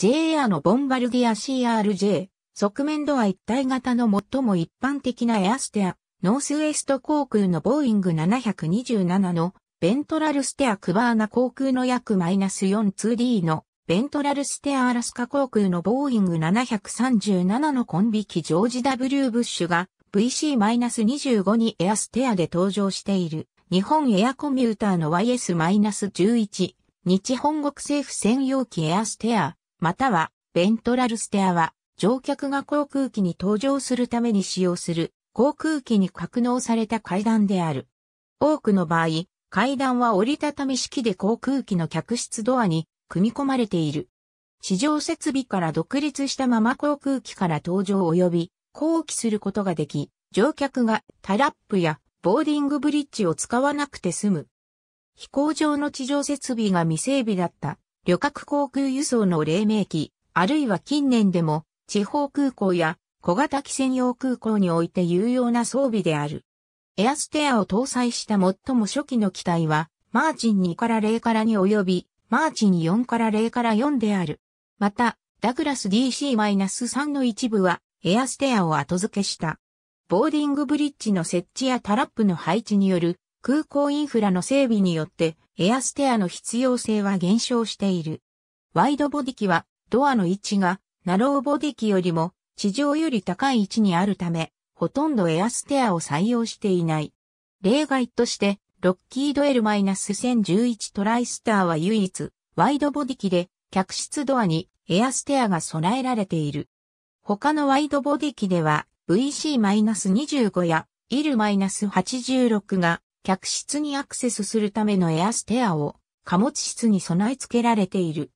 JA のボンバルディア CRJ、側面ドア一体型の最も一般的なエアステア、ノースウエスト航空のボーイング727のベントラルステアクバーナ航空の約マイナス 42D のベントラルステアアラスカ航空のボーイング737のコンビ機ジョージ W ブッシュが VC-25 にエアステアで登場している日本エアコミューターの YS-11 日本国政府専用機エアステアまたは、ベントラルステアは、乗客が航空機に搭乗するために使用する航空機に格納された階段である。多くの場合、階段は折りたたみ式で航空機の客室ドアに組み込まれている。地上設備から独立したまま航空機から搭乗及び降機することができ、乗客がタラップやボーディングブリッジを使わなくて済む。飛行場の地上設備が未整備だった旅客航空輸送の黎明期、あるいは近年でも、地方空港や小型機専用空港において有用な装備である。エアステアを搭載した最も初期の機体は、マーチン2から0から2及び、マーチン4から0から4である。また、ダグラス DC-3 の一部は、エアステアを後付けした。ボーディングブリッジの設置やタラップの配置による空港インフラの整備によってエアステアの必要性は減少している。ワイドボディ機はドアの位置がナローボディ機よりも地上より高い位置にあるため、ほとんどエアステアを採用していない。例外として、ロッキード L-1011 トライスターは唯一、ワイドボディ機で、客室ドアにエアステアが備えられている。他のワイドボディ機では、VC-25 や IL-86 が客室にアクセスするためのエアステアを貨物室に備え付けられている。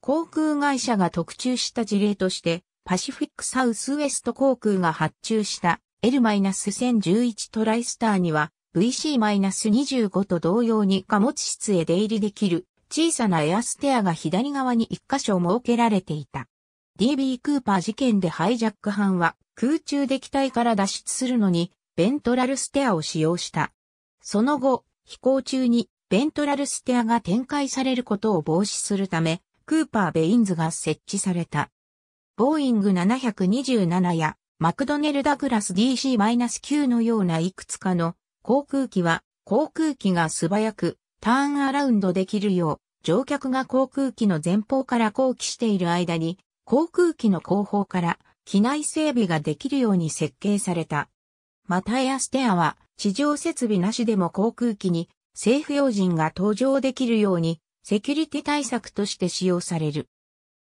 航空会社が特注した事例として、パシフィックサウスウエスト航空が発注した L-1011 トライスターには VC-25 と同様に貨物室へ出入りできる小さなエアステアが左側に1箇所設けられていた。DB クーパー事件でハイジャック班は空中で機体から脱出するのにベントラルステアを使用した。その後、飛行中にベントラルステアが展開されることを防止するため、クーパー・ベインズが設置された。ボーイング727やマクドネル・ダグラス DC-9 のようないくつかの航空機は航空機が素早くターンアラウンドできるよう乗客が航空機の前方から降機している間に航空機の後方から機内整備ができるように設計された。またエアステアは地上設備なしでも航空機に政府要人が搭乗できるようにセキュリティ対策として使用される。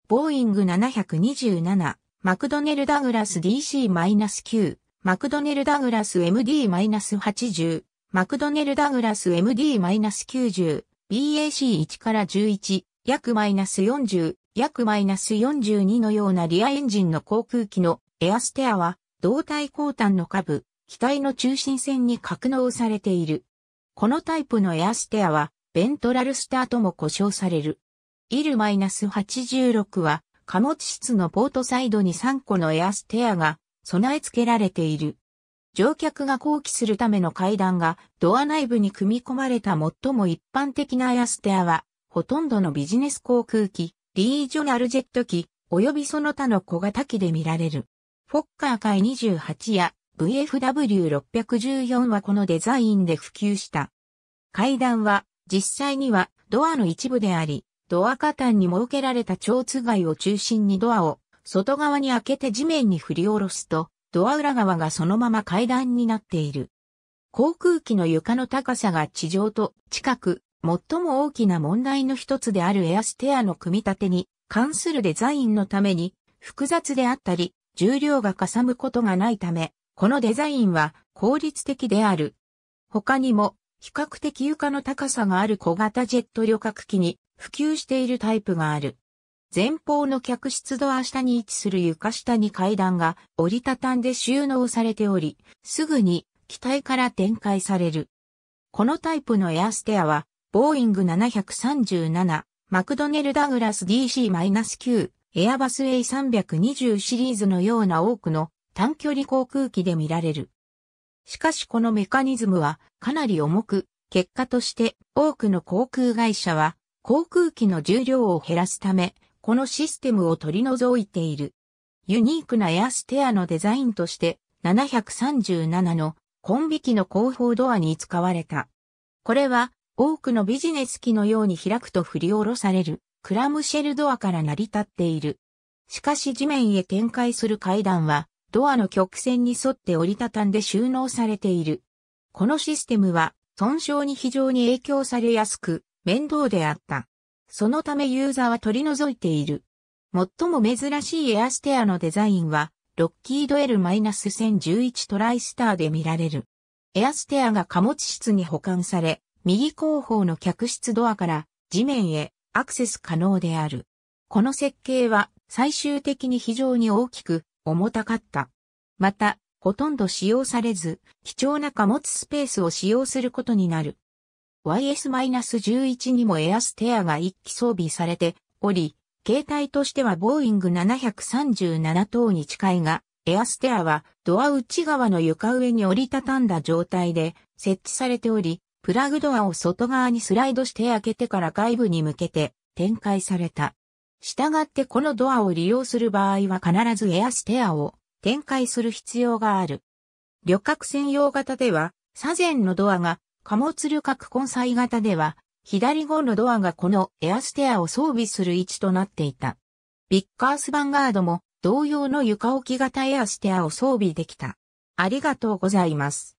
ボーイング727、マクドネル・ダグラス DC-9、マクドネル・ダグラス MD-80、マクドネル・ダグラス MD-90、BAC1 から11、約マイナス40、約マイナス42のようなリアエンジンの航空機のエアステアは、胴体後端の下部、機体の中心線に格納されている。このタイプのエアステアは、ベントラルスターとも呼称される。イル -86 は、貨物室のポートサイドに3個のエアステアが備え付けられている。乗客が後期するための階段がドア内部に組み込まれた最も一般的なエアステアは、ほとんどのビジネス航空機、リージョナルジェット機、及びその他の小型機で見られる。フォッカー界28や VFW614 はこのデザインで普及した。階段は実際にはドアの一部であり、ドア下端に設けられた蝶つがを中心にドアを外側に開けて地面に振り下ろすと、ドア裏側がそのまま階段になっている。航空機の床の高さが地上と近く、最も大きな問題の一つであるエアステアの組み立てに関するデザインのために、複雑であったり、重量がかさむことがないため、このデザインは効率的である。他にも、比較的床の高さがある小型ジェット旅客機に普及しているタイプがある。前方の客室ドア下に位置する床下に階段が折りたたんで収納されており、すぐに機体から展開される。このタイプのエアステアは、ボーイング737、マクドネル・ダグラス DC-9、エアバス A320 シリーズのような多くの短距離航空機で見られる。しかしこのメカニズムはかなり重く、結果として多くの航空会社は航空機の重量を減らすため、このシステムを取り除いている。ユニークなエアステアのデザインとして737のコンビ機の後方ドアに使われた。これは多くのビジネス機のように開くと振り下ろされるクラムシェルドアから成り立っている。しかし地面へ展開する階段はドアの曲線に沿って折りたたんで収納されている。このシステムは、損傷に非常に影響されやすく、面倒であった。そのためユーザーは取り除いている。最も珍しいエアステアのデザインは、ロッキード L-1011 トライスターで見られる。エアステアが貨物室に保管され、右後方の客室ドアから地面へアクセス可能である。この設計は最終的に非常に大きく重たかった。また、ほとんど使用されず、貴重な貨物スペースを使用することになる。YS-11 にもエアステアが1機装備されており、携帯としてはボーイング737等に近いが、エアステアはドア内側の床上に折りたたんだ状態で設置されており、プラグドアを外側にスライドして開けてから外部に向けて展開された。したがってこのドアを利用する場合は必ずエアステアを展開する必要がある。旅客専用型では、左前のドアが、貨物旅客混載型では、左後のドアがこのエアステアを装備する位置となっていた。ビッカースヴァンガードも同様の床置き型エアステアを装備できた。ありがとうございます。